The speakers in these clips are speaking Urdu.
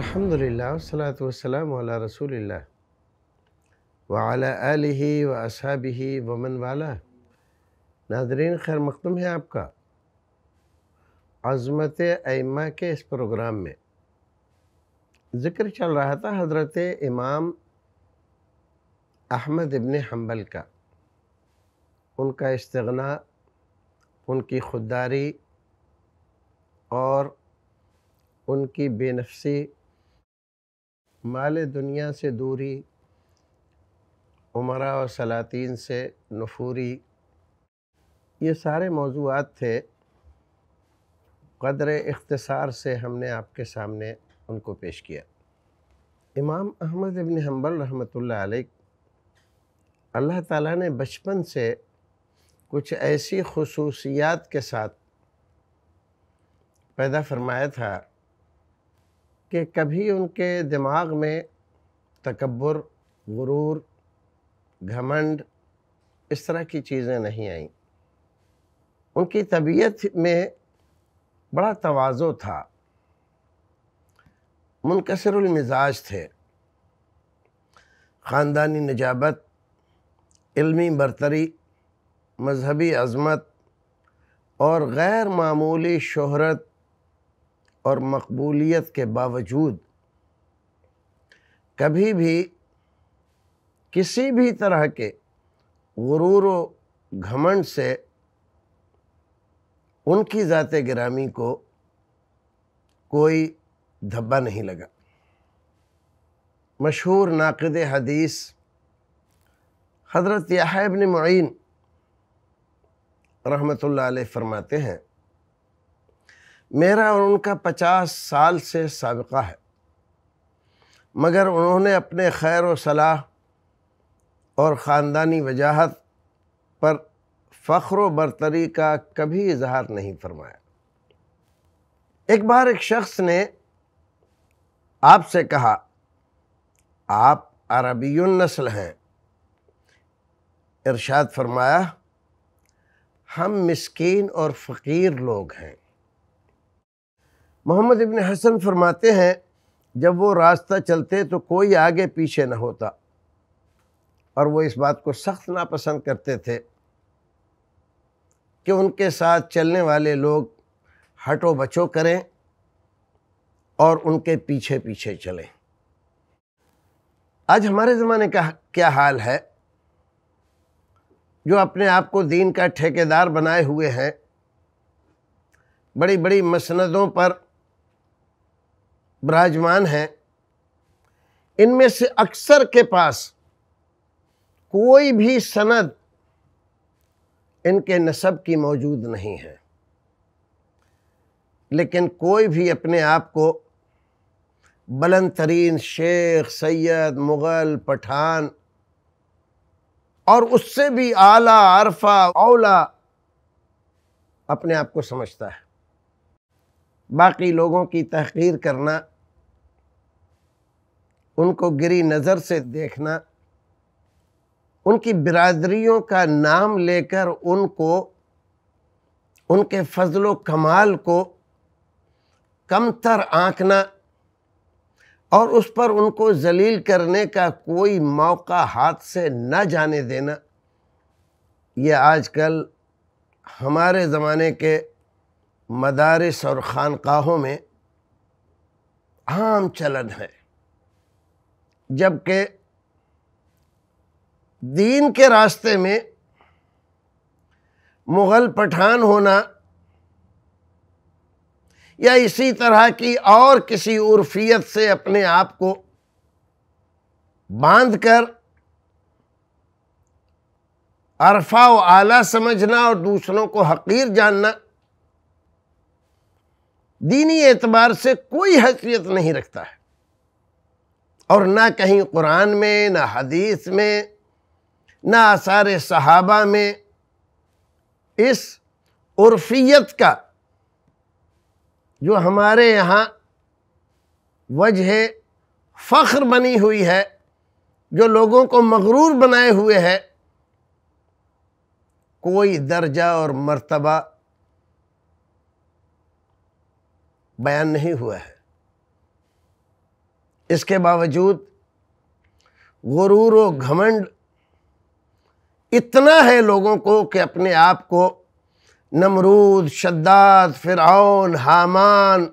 الحمد للہ والصلاة والسلام ولا رسول اللہ وعلى آلہ و ومن والا ناظرین خیر مقدم ہے آپ کا عظمت ائمہ کے اس پروگرام میں ذکر چل رہا تھا حضرت امام احمد ابن حنبل کا ان کا استغنا ان کی خودداری اور ان کی بے نفسی مال دنیا سے دوری عمرہ و سلاطین سے نفوری یہ سارے موضوعات تھے قدر اختصار سے ہم نے آپ کے سامنے ان کو پیش کیا امام احمد ابن حنبل رحمۃ اللہ علیہ اللہ تعالیٰ نے بچپن سے کچھ ایسی خصوصیات کے ساتھ پیدا فرمایا تھا کہ کبھی ان کے دماغ میں تکبر غرور گھمنڈ اس طرح کی چیزیں نہیں آئیں ان کی طبیعت میں بڑا توازو تھا منکسر المزاج تھے خاندانی نجابت علمی برتری مذہبی عظمت اور غیر معمولی شہرت اور مقبولیت کے باوجود کبھی بھی کسی بھی طرح کے غرور و گھمنڈ سے ان کی ذات گرامی کو کوئی دھبا نہیں لگا مشہور ناقد حدیث حضرت یحیٰ ابن معین رحمۃ اللہ علیہ فرماتے ہیں میرا اور ان کا پچاس سال سے سابقہ ہے مگر انہوں نے اپنے خیر و صلاح اور خاندانی وجاہت پر فخر و برتری کا کبھی اظہار نہیں فرمایا ایک بار ایک شخص نے آپ سے کہا آپ عربی النسل ہیں ارشاد فرمایا ہم مسکین اور فقیر لوگ ہیں محمد ابن حسن فرماتے ہیں جب وہ راستہ چلتے تو کوئی آگے پیچھے نہ ہوتا اور وہ اس بات کو سخت ناپسند کرتے تھے کہ ان کے ساتھ چلنے والے لوگ ہٹو بچو کریں اور ان کے پیچھے پیچھے چلیں آج ہمارے زمانے کا کیا حال ہے جو اپنے آپ کو دین کا ٹھیکے دار بنائے ہوئے ہیں بڑی بڑی مسندوں پر براجمان ہیں ان میں سے اکثر کے پاس کوئی بھی سند ان کے نصب کی موجود نہیں ہے لیکن کوئی بھی اپنے آپ کو بلند ترین شیخ سید مغل پٹھان اور اس سے بھی اعلیٰ عرفہ اولا اپنے آپ کو سمجھتا ہے باقی لوگوں کی تحقیر کرنا ان کو گری نظر سے دیکھنا ان کی برادریوں کا نام لے کر ان کو ان کے فضل و کمال کو کم تر آنکھنا اور اس پر ان کو ذلیل کرنے کا کوئی موقع ہاتھ سے نہ جانے دینا یہ آج کل ہمارے زمانے کے مدارس اور خانقاہوں میں عام چلن ہے جب کہ دین کے راستے میں مغل پٹھان ہونا یا اسی طرح کی اور کسی عرفیت سے اپنے آپ کو باندھ کر عرفہ و اعلیٰ سمجھنا اور دوسروں کو حقیر جاننا دینی اعتبار سے کوئی حیثیت نہیں رکھتا ہے اور نہ کہیں قرآن میں نہ حدیث میں نہ آثار صحابہ میں اس عرفیت کا جو ہمارے یہاں وجہ فخر بنی ہوئی ہے جو لوگوں کو مغرور بنائے ہوئے ہے کوئی درجہ اور مرتبہ بیان نہیں ہوا ہے اس کے باوجود غرور و گھمنڈ اتنا ہے لوگوں کو کہ اپنے آپ کو نمرود شداد فرعون حامان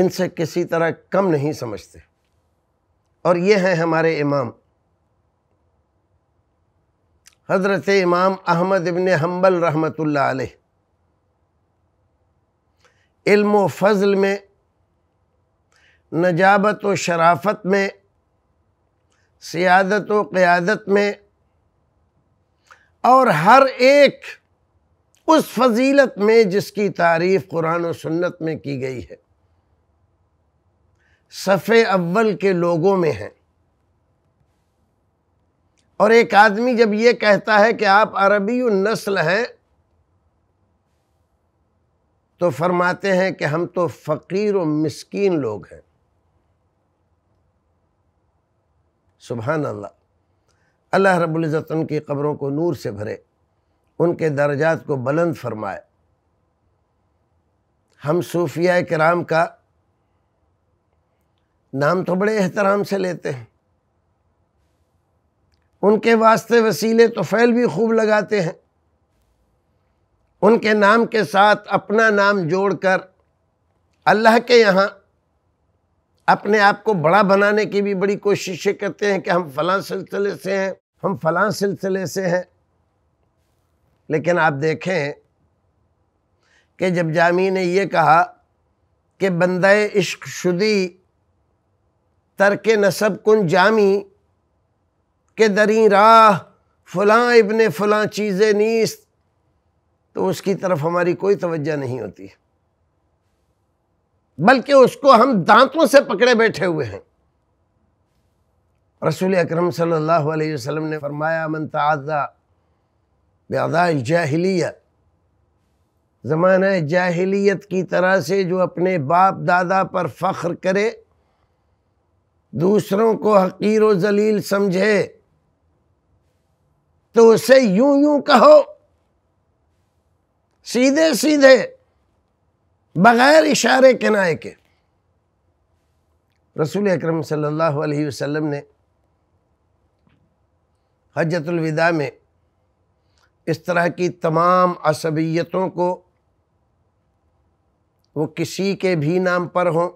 ان سے کسی طرح کم نہیں سمجھتے اور یہ ہیں ہمارے امام حضرت امام احمد ابن حنبل رحمت اللہ علیہ علم و فضل میں نجابت و شرافت میں سیادت و قیادت میں اور ہر ایک اس فضیلت میں جس کی تعریف قرآن و سنت میں کی گئی ہے صفے اول کے لوگوں میں ہیں اور ایک آدمی جب یہ کہتا ہے کہ آپ عربی و نسل ہیں تو فرماتے ہیں کہ ہم تو فقیر و مسکین لوگ ہیں سبحان اللہ اللہ رب العزت ان کی قبروں کو نور سے بھرے ان کے درجات کو بلند فرمائے ہم صوفیہ کرام کا نام تو بڑے احترام سے لیتے ہیں ان کے واسطے وسیلے تو فعل بھی خوب لگاتے ہیں ان کے نام کے ساتھ اپنا نام جوڑ کر اللہ کے یہاں اپنے آپ کو بڑا بنانے کی بھی بڑی کوششیں کرتے ہیں کہ ہم فلاں سلسلے سے ہیں ہم فلاں سلسلے سے ہیں لیکن آپ دیکھیں کہ جب جامی نے یہ کہا کہ بندہ عشق شدی ترک نصب کن جامی کہ دریں راہ فلاں ابن فلاں چیزیں نیست تو اس کی طرف ہماری کوئی توجہ نہیں ہوتی ہے بلکہ اس کو ہم دانتوں سے پکڑے بیٹھے ہوئے ہیں رسول اکرم صلی اللہ علیہ وسلم نے فرمایا من الجاہلیہ زمانہ جاہلیت کی طرح سے جو اپنے باپ دادا پر فخر کرے دوسروں کو حقیر و ذلیل سمجھے تو اسے یوں یوں کہو سیدھے سیدھے بغیر اشارے کے رسول اکرم صلی اللہ علیہ وسلم نے حجت الوداع میں اس طرح کی تمام عصبیتوں کو وہ کسی کے بھی نام پر ہوں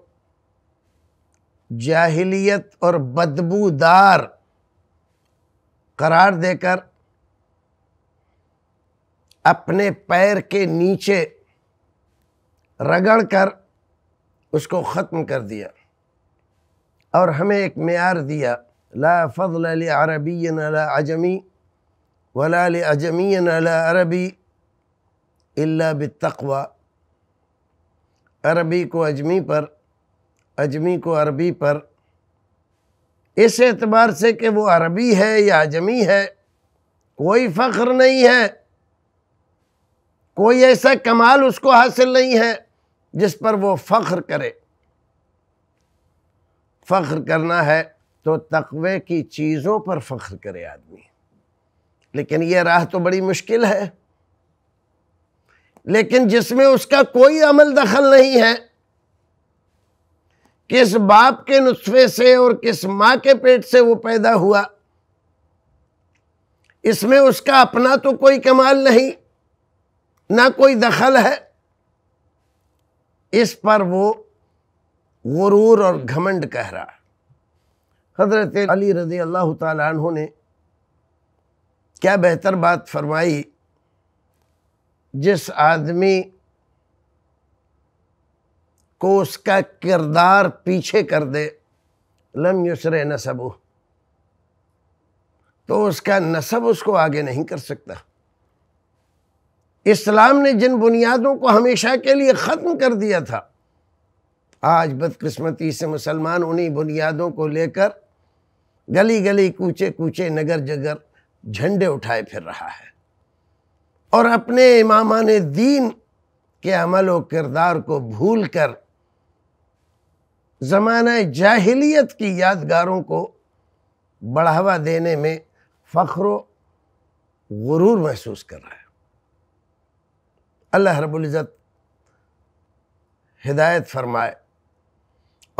جاہلیت اور بدبودار قرار دے کر اپنے پیر کے نیچے رگڑ کر اس کو ختم کر دیا اور ہمیں ایک معیار دیا لا فضلا عربی عجمی ولا ولال عجمی لا عربی الا بالتقوی عربی کو اجمی پر اجمی کو عربی پر اس اعتبار سے کہ وہ عربی ہے یا اجمی ہے کوئی فخر نہیں ہے کوئی ایسا کمال اس کو حاصل نہیں ہے جس پر وہ فخر کرے فخر کرنا ہے تو تقوی کی چیزوں پر فخر کرے آدمی لیکن یہ راہ تو بڑی مشکل ہے لیکن جس میں اس کا کوئی عمل دخل نہیں ہے کس باپ کے نصفے سے اور کس ماں کے پیٹ سے وہ پیدا ہوا اس میں اس کا اپنا تو کوئی کمال نہیں نہ کوئی دخل ہے اس پر وہ غرور اور گھمنڈ کہہ رہا حضرت علی رضی اللہ تعالیٰ عنہ نے کیا بہتر بات فرمائی جس آدمی کو اس کا کردار پیچھے کر دے لم یسر نصب تو اس کا نصب اس کو آگے نہیں کر سکتا اسلام نے جن بنیادوں کو ہمیشہ کے لیے ختم کر دیا تھا آج بدقسمتی سے مسلمان انہی بنیادوں کو لے کر گلی گلی کوچے کوچے نگر جگر جھنڈے اٹھائے پھر رہا ہے اور اپنے امامان دین کے عمل و کردار کو بھول کر زمانہ جاہلیت کی یادگاروں کو بڑھاوا دینے میں فخر و غرور محسوس کر رہا ہے اللہ رب العزت ہدایت فرمائے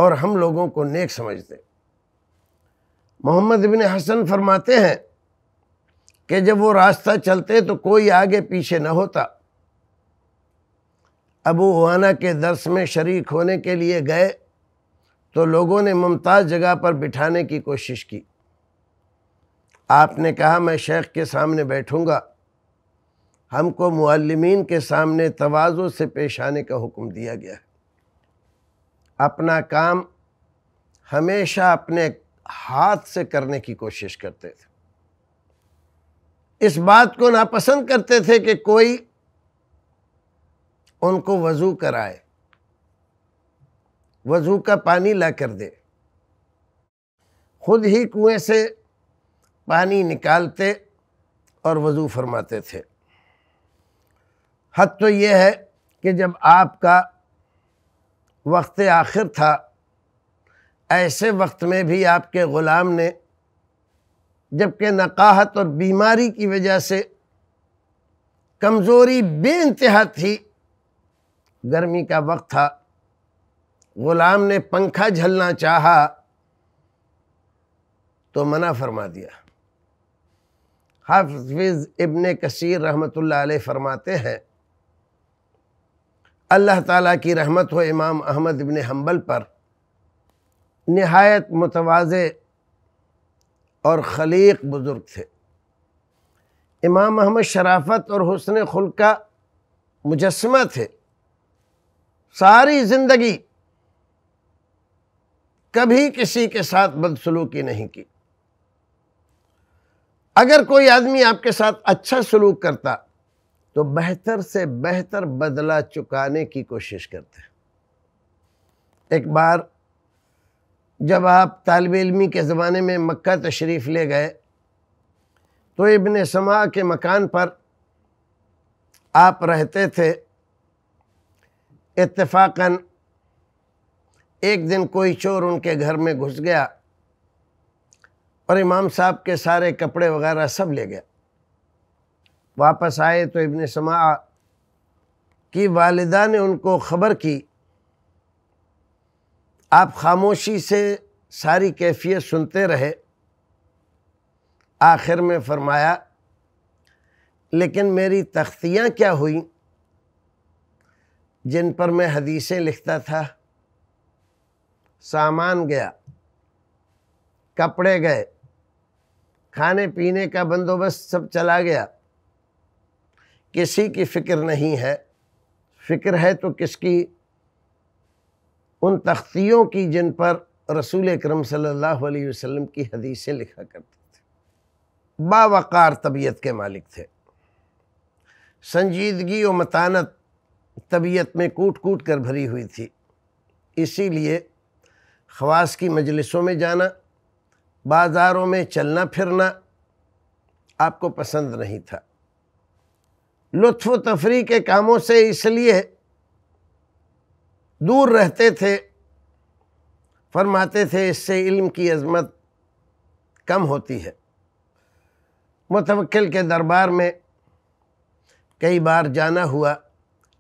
اور ہم لوگوں کو نیک سمجھتے محمد ابن حسن فرماتے ہیں کہ جب وہ راستہ چلتے تو کوئی آگے پیچھے نہ ہوتا ابو اوانا کے درس میں شریک ہونے کے لیے گئے تو لوگوں نے ممتاز جگہ پر بٹھانے کی کوشش کی آپ نے کہا میں شیخ کے سامنے بیٹھوں گا ہم کو معلمین کے سامنے توازوں سے پیش آنے کا حکم دیا گیا ہے اپنا کام ہمیشہ اپنے ہاتھ سے کرنے کی کوشش کرتے تھے اس بات کو ناپسند کرتے تھے کہ کوئی ان کو وضو کرائے وضو کا پانی لا کر دے خود ہی کنویں سے پانی نکالتے اور وضو فرماتے تھے حد تو یہ ہے کہ جب آپ کا وقت آخر تھا ایسے وقت میں بھی آپ کے غلام نے جب کہ نقاہت اور بیماری کی وجہ سے کمزوری بے انتہا تھی گرمی کا وقت تھا غلام نے پنکھا جھلنا چاہا تو منع فرما دیا حافظ ابن کثیر رحمۃ اللہ علیہ فرماتے ہیں اللہ تعالیٰ کی رحمت ہو امام احمد ابن حنبل پر نہایت متوازے اور خلیق بزرگ تھے امام احمد شرافت اور خلق کا مجسمہ تھے ساری زندگی کبھی کسی کے ساتھ بدسلوکی نہیں کی اگر کوئی آدمی آپ کے ساتھ اچھا سلوک کرتا تو بہتر سے بہتر بدلہ چکانے کی کوشش کرتے ہیں ایک بار جب آپ طالب علمی کے زمانے میں مکہ تشریف لے گئے تو ابن سما کے مکان پر آپ رہتے تھے اتفاقاً ایک دن کوئی چور ان کے گھر میں گھس گیا اور امام صاحب کے سارے کپڑے وغیرہ سب لے گیا واپس آئے تو ابن سما کی والدہ نے ان کو خبر کی آپ خاموشی سے ساری کیفیت سنتے رہے آخر میں فرمایا لیکن میری تختیاں کیا ہوئیں جن پر میں حدیثیں لکھتا تھا سامان گیا کپڑے گئے کھانے پینے کا بندوبست سب چلا گیا کسی کی فکر نہیں ہے فکر ہے تو کس کی ان تختیوں کی جن پر رسول اکرم صلی اللہ علیہ وسلم کی حدیثیں لکھا کرتے تھے باوقار طبیعت کے مالک تھے سنجیدگی و مطانت طبیعت میں کوٹ کوٹ کر بھری ہوئی تھی اسی لیے خواص کی مجلسوں میں جانا بازاروں میں چلنا پھرنا آپ کو پسند نہیں تھا لطف و تفریح کے کاموں سے اس لیے دور رہتے تھے فرماتے تھے اس سے علم کی عظمت کم ہوتی ہے متوکل کے دربار میں کئی بار جانا ہوا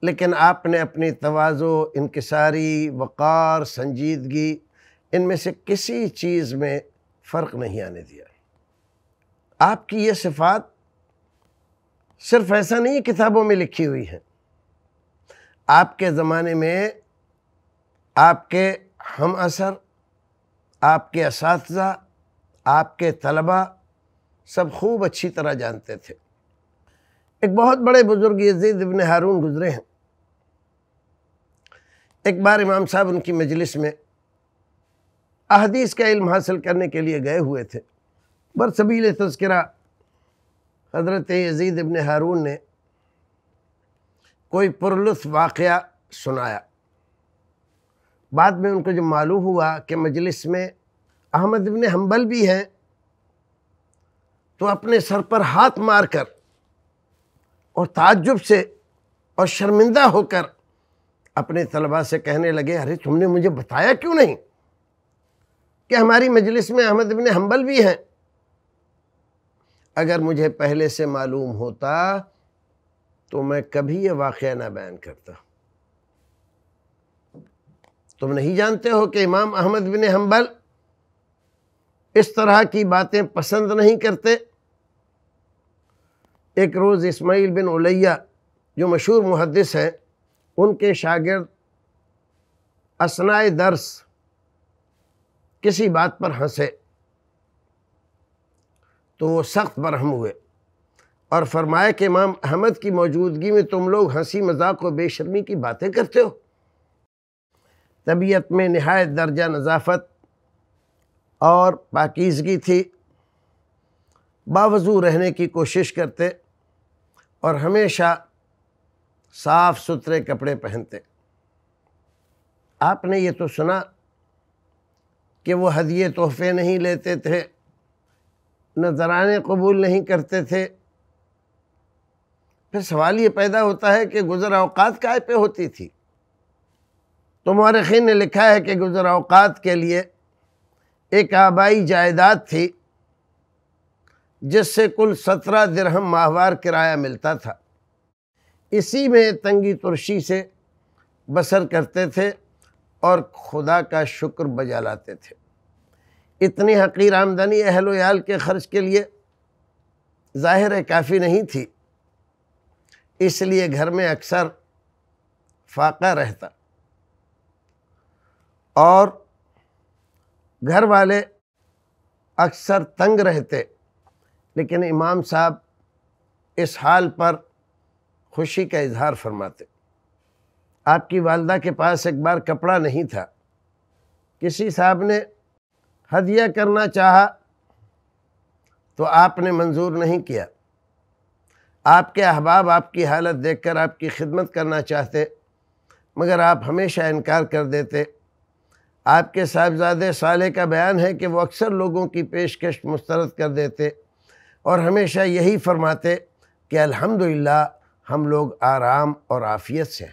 لیکن آپ نے اپنی توازو انکساری وقار سنجیدگی ان میں سے کسی چیز میں فرق نہیں آنے دیا آپ کی یہ صفات صرف ایسا نہیں کتابوں میں لکھی ہوئی ہیں آپ کے زمانے میں آپ کے ہم اثر آپ کے اساتذہ آپ کے طلبہ سب خوب اچھی طرح جانتے تھے ایک بہت بڑے بزرگ یزید ابن ہارون گزرے ہیں ایک بار امام صاحب ان کی مجلس میں احادیث کا علم حاصل کرنے کے لیے گئے ہوئے تھے بر تذکرہ حضرت یزید ابن ہارون نے کوئی پرلطف واقعہ سنایا بعد میں ان کو جب معلوم ہوا کہ مجلس میں احمد ابن حنبل بھی ہیں تو اپنے سر پر ہاتھ مار کر اور تعجب سے اور شرمندہ ہو کر اپنے طلباء سے کہنے لگے ارے تم نے مجھے بتایا کیوں نہیں کہ ہماری مجلس میں احمد ابن حنبل بھی ہیں اگر مجھے پہلے سے معلوم ہوتا تو میں کبھی یہ واقعہ نہ بیان کرتا تم نہیں جانتے ہو کہ امام احمد بن حنبل اس طرح کی باتیں پسند نہیں کرتے ایک روز اسماعیل بن علیہ جو مشہور محدث ہیں ان کے شاگرد اسنائے درس کسی بات پر ہنسے تو وہ سخت برہم ہوئے اور فرمایا کہ امام احمد کی موجودگی میں تم لوگ ہنسی مذاق و بے شرمی کی باتیں کرتے ہو طبیعت میں نہایت درجہ نظافت اور پاکیزگی تھی باوضو رہنے کی کوشش کرتے اور ہمیشہ صاف ستھرے کپڑے پہنتے آپ نے یہ تو سنا کہ وہ ہدیے تحفے نہیں لیتے تھے نذرانے قبول نہیں کرتے تھے پھر سوال یہ پیدا ہوتا ہے کہ گزر اوقات کائے پہ ہوتی تھی تو مورخین نے لکھا ہے کہ گزر اوقات کے لیے ایک آبائی جائیداد تھی جس سے کل سترہ درہم ماہوار کرایہ ملتا تھا اسی میں تنگی ترشی سے بسر کرتے تھے اور خدا کا شکر بجا لاتے تھے اتنی حقیر آمدنی اہل و عیال کے خرچ کے لیے ظاہر ہے کافی نہیں تھی اس لیے گھر میں اکثر فاقہ رہتا اور گھر والے اکثر تنگ رہتے لیکن امام صاحب اس حال پر خوشی کا اظہار فرماتے آپ کی والدہ کے پاس ایک بار کپڑا نہیں تھا کسی صاحب نے ہدیہ کرنا چاہا تو آپ نے منظور نہیں کیا آپ کے احباب آپ کی حالت دیکھ کر آپ کی خدمت کرنا چاہتے مگر آپ ہمیشہ انکار کر دیتے آپ کے صاحبزادے صالح کا بیان ہے کہ وہ اکثر لوگوں کی پیشکش مسترد کر دیتے اور ہمیشہ یہی فرماتے کہ الحمدللہ ہم لوگ آرام اور آفیت سے ہیں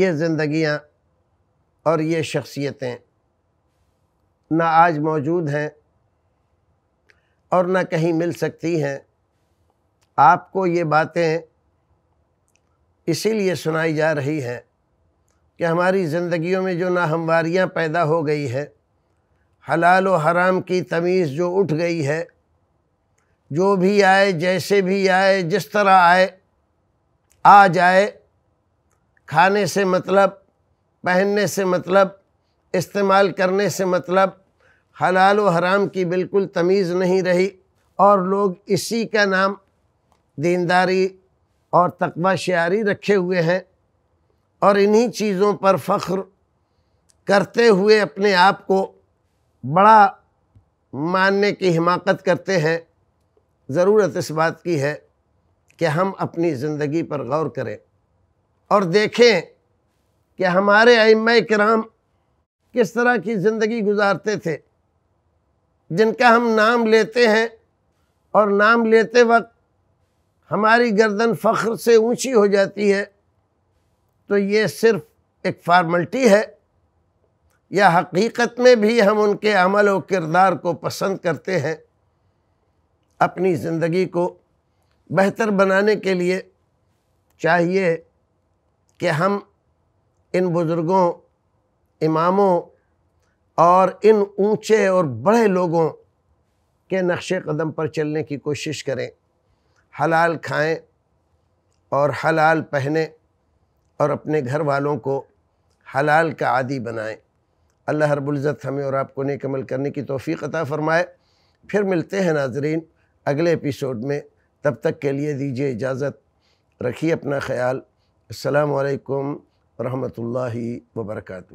یہ زندگیاں اور یہ شخصیتیں نہ آج موجود ہیں اور نہ کہیں مل سکتی ہیں آپ کو یہ باتیں اسی لیے سنائی جا رہی ہیں کہ ہماری زندگیوں میں جو ناہمواریاں پیدا ہو گئی ہیں حلال و حرام کی تمیز جو اٹھ گئی ہے جو بھی آئے جیسے بھی آئے جس طرح آئے آ جائے کھانے سے مطلب پہننے سے مطلب استعمال کرنے سے مطلب حلال و حرام کی بالکل تمیز نہیں رہی اور لوگ اسی کا نام دینداری اور تقبہ شعاری رکھے ہوئے ہیں اور انہی چیزوں پر فخر کرتے ہوئے اپنے آپ کو بڑا ماننے کی حماقت کرتے ہیں ضرورت اس بات کی ہے کہ ہم اپنی زندگی پر غور کریں اور دیکھیں کہ ہمارے ائمہ کرام کس طرح کی زندگی گزارتے تھے جن کا ہم نام لیتے ہیں اور نام لیتے وقت ہماری گردن فخر سے اونچی ہو جاتی ہے تو یہ صرف ایک فارملٹی ہے یا حقیقت میں بھی ہم ان کے عمل و کردار کو پسند کرتے ہیں اپنی زندگی کو بہتر بنانے کے لیے چاہیے کہ ہم ان بزرگوں اماموں اور ان اونچے اور بڑے لوگوں کے نقش قدم پر چلنے کی کوشش کریں حلال کھائیں اور حلال پہنیں اور اپنے گھر والوں کو حلال کا عادی بنائیں اللہ حرب العزت ہمیں اور آپ کو نیک عمل کرنے کی توفیق عطا فرمائے پھر ملتے ہیں ناظرین اگلے ایپیسوڈ میں تب تک کے لیے دیجیے اجازت رکھیے اپنا خیال السلام علیکم ورحمۃ اللہ وبرکاتہ